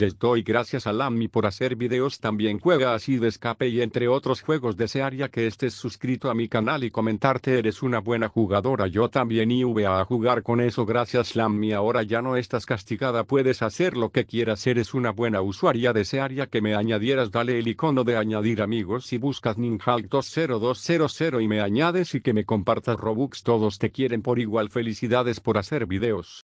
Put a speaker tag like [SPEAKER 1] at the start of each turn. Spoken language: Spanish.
[SPEAKER 1] Les doy gracias a Lammy por hacer videos también juega así de escape y entre otros juegos desearía que estés suscrito a mi canal y comentarte eres una buena jugadora yo también iba a jugar con eso gracias Lammy ahora ya no estás castigada puedes hacer lo que quieras eres una buena usuaria desearía que me añadieras dale el icono de añadir amigos si buscas Ninjal 20200 y me añades y que me compartas Robux todos te quieren por igual felicidades por hacer videos